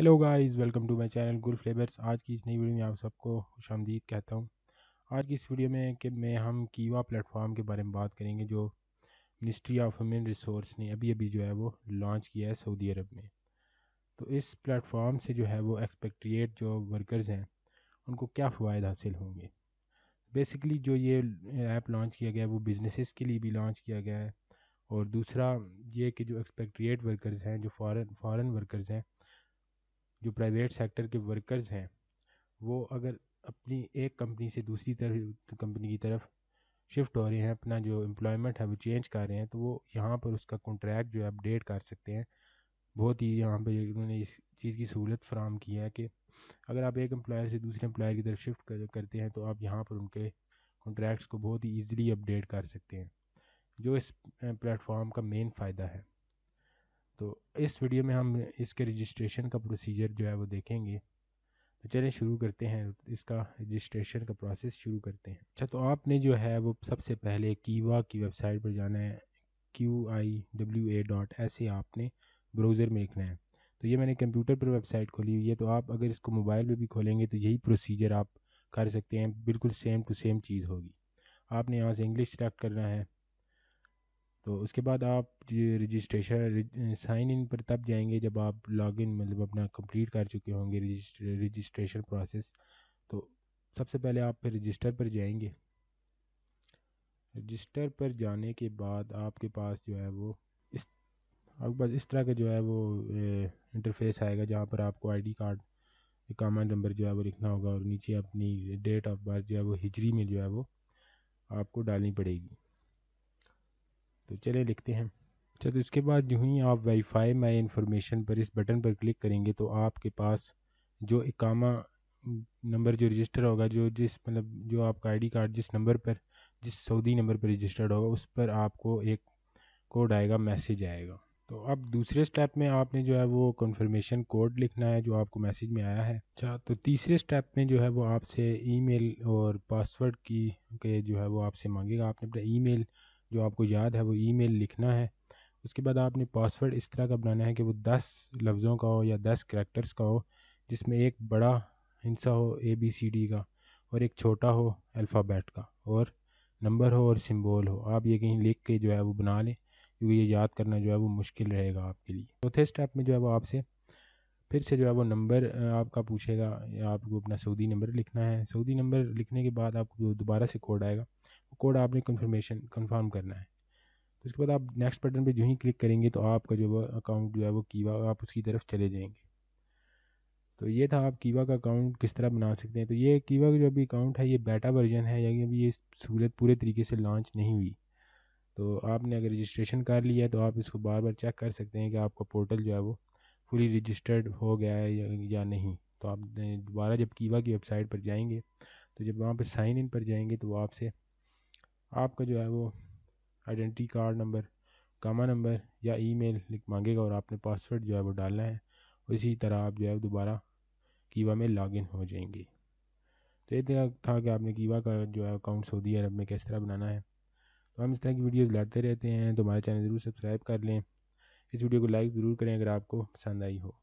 hello guys welcome to my channel Gul flavours आज की इस नई वीडियो में आप सबको खुश आमदीद कहता हूँ आज की इस वीडियो में कि मैं हम कीवा प्लेटफॉर्म के बारे में बात करेंगे जो मिनिस्ट्री ऑफ ह्यूमन रिसोर्स ने अभी अभी जो है वो लॉन्च किया है सऊदी अरब में तो इस प्लेटफॉर्म से जो है वो एक्सपेक्ट्रिएट जो वर्कर्स हैं उनको क्या फ़ायदे हासिल होंगे बेसिकली जो ये ऐप लॉन्च किया गया है वो बिज़नेसेस के लिए भी लॉन्च किया गया है और दूसरा ये कि जो एक्सपेक्ट्रिएट वर्कर्स हैं जो फॉरेन फॉरेन वर्कर्स हैं जो प्राइवेट सेक्टर के वर्कर्स हैं वो अगर अपनी एक कंपनी से दूसरी तरफ कंपनी की तरफ शिफ्ट हो रहे हैं अपना जो एम्प्लॉयमेंट है वो चेंज कर रहे हैं तो वो यहाँ पर उसका कॉन्ट्रैक्ट जो है अपडेट कर सकते हैं बहुत ही यहाँ पर उन्होंने इस चीज़ की सहूलत फ्राहम की है कि अगर आप एक एम्प्लॉयर से दूसरे एम्प्लॉयर की तरफ शिफ्ट कर, करते हैं तो आप यहाँ पर उनके कॉन्ट्रैक्ट्स को बहुत ही ईजिली अपडेट कर सकते हैं जो इस प्लेटफॉर्म का मेन फ़ायदा है तो इस वीडियो में हम इसके रजिस्ट्रेशन का प्रोसीजर जो है वो देखेंगे तो चलें शुरू करते हैं इसका रजिस्ट्रेशन का प्रोसेस शुरू करते हैं अच्छा तो आपने जो है वो सबसे पहले कीवा की वेबसाइट पर जाना है Q I W A dot ऐसे आपने ब्राउज़र में लिखना है तो ये मैंने कंप्यूटर पर वेबसाइट खोली हुई है तो आप अगर इसको मोबाइल में भी खोलेंगे तो यही प्रोसीजर आप कर सकते हैं बिल्कुल सेम टू सेम चीज़ होगी आपने यहाँ से इंग्लिश सेलेक्ट करना है तो उसके बाद आप रजिस्ट्रेशन साइन इन पर तब जाएंगे जब आप लॉगिन मतलब अपना कंप्लीट कर चुके होंगे रजिस्ट्रेशन प्रोसेस तो सबसे पहले आप फिर रजिस्टर पर जाएंगे रजिस्टर पर जाने के बाद आपके पास जो है वो इस आपके पास इस तरह का जो है वो इंटरफेस आएगा जहाँ पर आपको आईडी कार्ड इकामा नंबर जो है वो लिखना होगा और नीचे अपनी डेट ऑफ बर्थ जो है वो हिजरी में जो है वो आपको डालनी पड़ेगी तो चले लिखते हैं अच्छा तो इसके बाद जो ही आप वेरीफाई माई इन्फॉर्मेशन पर इस बटन पर क्लिक करेंगे तो आपके पास जो इकामा नंबर जो रजिस्टर होगा जो जिस मतलब जो आपका आईडी कार्ड जिस नंबर पर जिस सऊदी नंबर पर रजिस्टर्ड होगा उस पर आपको एक कोड आएगा मैसेज आएगा तो अब दूसरे स्टेप में आपने जो है वो कन्फर्मेशन कोड लिखना है जो आपको मैसेज में आया है अच्छा तो तीसरे स्टेप में जो है वो आपसे ईमेल और पासवर्ड की के जो है वो आपसे मांगेगा आपने अपना ईमेल जो आपको याद है वो ईमेल लिखना है उसके बाद आपने पासवर्ड इस तरह का बनाना है कि वो दस लफ्ज़ों का हो या दस करेक्टर्स का हो जिसमें एक बड़ा हिस्सा हो ए बी सी डी का और एक छोटा हो अल्फ़ाबेट का और नंबर हो और सिंबल हो आप ये कहीं लिख के जो है वो बना लें क्योंकि ये याद करना जो है वो मुश्किल रहेगा आपके लिए चौथे स्टेप में जो है वो आपसे फिर से जो है वो नंबर आपका पूछेगा या आपको अपना सऊदी नंबर लिखना है सऊदी नंबर लिखने के बाद आपको दोबारा से कोड आएगा कोड आपने कन्फर्मेशन कंफर्म करना है तो उसके बाद आप नेक्स्ट बटन पे जो ही क्लिक करेंगे तो आपका जो वो अकाउंट जो है वो कीवा आप उसकी तरफ चले जाएंगे तो ये था आप कीवा का अकाउंट किस तरह बना सकते हैं तो ये कीवा का जो अभी अकाउंट है ये बेटा वर्जन है यानी अभी ये सहूलत पूरे तरीके से लॉन्च नहीं हुई तो आपने अगर रजिस्ट्रेशन कर लिया है तो आप इसको बार बार चेक कर सकते हैं कि आपका पोर्टल जो है वो फुली रजिस्टर्ड हो गया है या नहीं तो आप दोबारा जब कीवा की वेबसाइट पर जाएंगे तो जब वहाँ पर साइन इन पर जाएंगे तो वो आपसे आपका जो है वो identity card number comma number या ईमेल लिख मांगेगा और आपने पासवर्ड जो है वो डालना है और इसी तरह आप जो है दोबारा कीवा में लॉगिन हो जाएंगे तो ये था कि आपने कीवा का जो है अकाउंट सऊदी अरब में किस तरह बनाना है तो हम इस तरह की वीडियोज़ लाते रहते हैं तो हमारे चैनल ज़रूर सब्सक्राइब कर लें इस वीडियो को लाइक ज़रूर करें अगर आपको पसंद आई हो